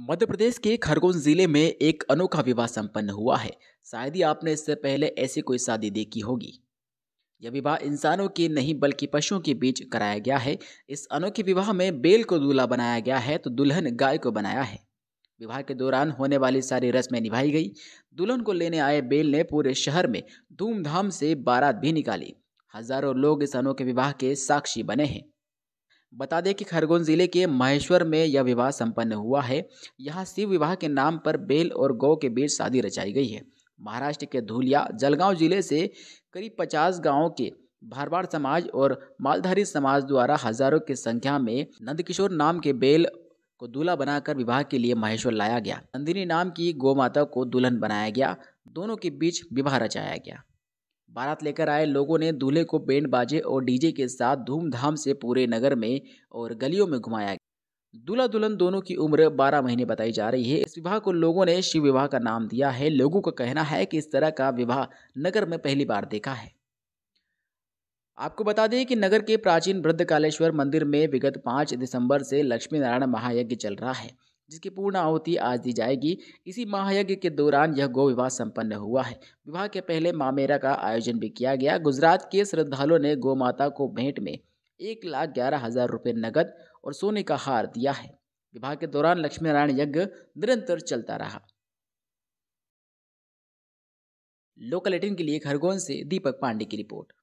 मध्य प्रदेश के खरगोन जिले में एक अनोखा विवाह संपन्न हुआ है शायद ही आपने इससे पहले ऐसी कोई शादी देखी होगी यह विवाह इंसानों के नहीं बल्कि पशुओं के बीच कराया गया है इस अनोखे विवाह में बेल को दूल्हा बनाया गया है तो दुल्हन गाय को बनाया है विवाह के दौरान होने वाली सारी रस्में निभाई गई दुल्हन को लेने आए बेल ने पूरे शहर में धूमधाम से बारात भी निकाली हजारों लोग इस अनोखे विवाह के साक्षी बने हैं बता दें कि खरगोन जिले के माहेश्वर में यह विवाह संपन्न हुआ है यहाँ शिव विवाह के नाम पर बेल और गौ के बीच शादी रचाई गई है महाराष्ट्र के धूलिया जलगांव जिले से करीब पचास गांवों के भारवाड़ समाज और मालधारी समाज द्वारा हजारों की संख्या में नंदकिशोर नाम के बेल को दूल्हा बनाकर विवाह के लिए महेश्वर लाया गया नंदिनी नाम की गौ माता को दुल्हन बनाया गया दोनों के बीच विवाह रचाया गया बारात लेकर आए लोगों ने दूल्हे को बैंड बाजे और डीजे के साथ धूमधाम से पूरे नगर में और गलियों में घुमाया दूल्हा दुल्हन दोनों की उम्र 12 महीने बताई जा रही है इस विवाह को लोगों ने शिव विवाह का नाम दिया है लोगों का कहना है कि इस तरह का विवाह नगर में पहली बार देखा है आपको बता दें कि नगर के प्राचीन वृद्ध कालेश्वर मंदिर में विगत पाँच दिसंबर से लक्ष्मी नारायण महायज्ञ चल रहा है जिसकी पूर्ण आहुति आज दी जाएगी इसी महायज्ञ के दौरान यह गौ विवाह सम्पन्न हुआ है विवाह के पहले मामेरा का आयोजन भी किया गया गुजरात के श्रद्धालुओं ने गौ माता को भेंट में एक लाख ग्यारह हजार रुपये नकद और सोने का हार दिया है विवाह के दौरान लक्ष्मी नारायण यज्ञ निरंतर चलता रहा लोकल एटीन के लिए खरगोन से दीपक पांडे की रिपोर्ट